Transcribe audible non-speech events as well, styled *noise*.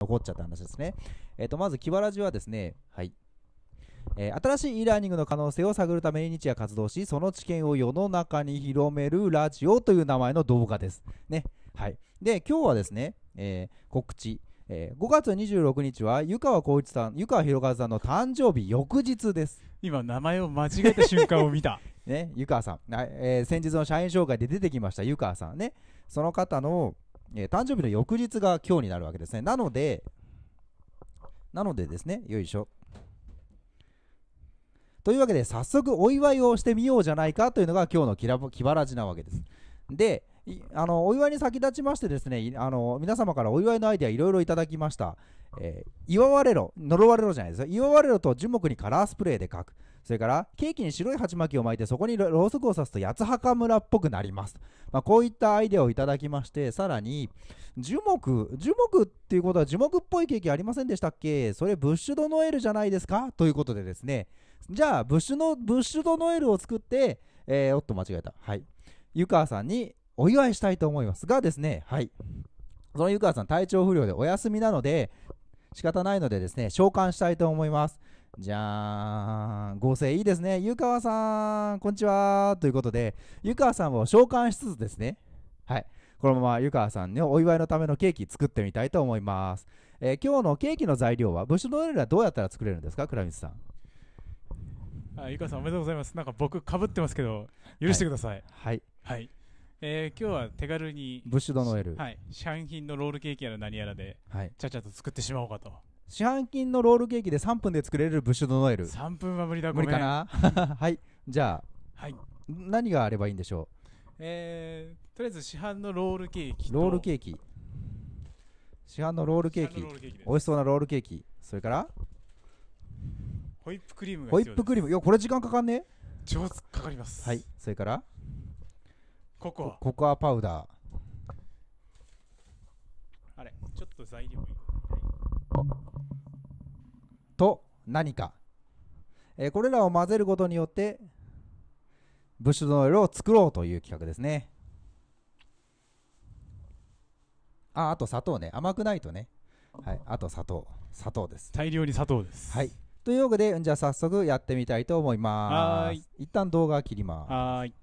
残っちゃった話ですね。えっ、ー、と、まず、キバラジはですね、はい。えー、新しい e ラーニングの可能性を探るために日夜活動し、その知見を世の中に広めるラジオという名前の動画です。ね。はい。で、今日はですね、えー、告知。えー、5月26日は湯川浩一さん、湯川博和さんの誕生日翌日です。今、名前を間違えた瞬間を見た。*laughs* ね、湯川さん、えー、先日の社員紹介で出てきました湯川さんね。その方の、えー、誕生日の翌日が今日になるわけですね。なので、なのでですね、よいしょ。というわけで、早速お祝いをしてみようじゃないかというのが今日のらぼ気晴らしなわけです。で、あのお祝いに先立ちましてですね、あの皆様からお祝いのアイデアいろいろいただきました。えー、祝われろ、呪われろじゃないですよ。祝われろと樹木にカラースプレーで書く。それから、ケーキに白い鉢巻きを巻いて、そこにろうそくを刺すと八墓村っぽくなります。まあ、こういったアイデアをいただきまして、さらに、樹木、樹木っていうことは樹木っぽいケーキありませんでしたっけそれブッシュドノエルじゃないですかということでですね、じゃあ、ブッシュの、ブッシュドノエルを作って、えー、おっと、間違えた。はい。湯川さんにお祝いしたいと思いますがですね、はい。その湯川さん体調不良でお休みなので、仕方ないのでですね、召喚したいと思います。じゃーん。合成いいですね。湯川さん、こんにちは。ということで、湯川さんを召喚しつつですね、はい。このまま湯川さんのお祝いのためのケーキ作ってみたいと思います。えー、今日のケーキの材料は、ブッシュドレルはどうやったら作れるんですか、倉光さん。あ、湯川さんおめでとうございます。なんか僕、かぶってますけど、許してください。はい、はいはいえー、今日は手軽にブッシュドノエル、はい、市販品のロールケーキやら何やらで、はい、ちゃちゃと作ってしまおうかと市販品のロールケーキで3分で作れるブッシュドノエル3分は無理だ無理かな *laughs* はいじゃあ、はい、何があればいいんでしょうえー、とりあえず市販のロールケーキロールケーキ市販のロールケーキ美味しそうなロールケーキそれからホイップクリームホイップクリームいやこれ時間かかんね超かかりますはいそれからココアココアパウダーあれちょっと材料と何か、えーこれらを混ぜることによってブッシュドノエルを作ろうという企画ですねああと砂糖ね甘くないとねはいあと砂糖砂糖です大量に砂糖ですはいというわけでじゃあ早速やってみたいと思いますはい一旦動画切りますはい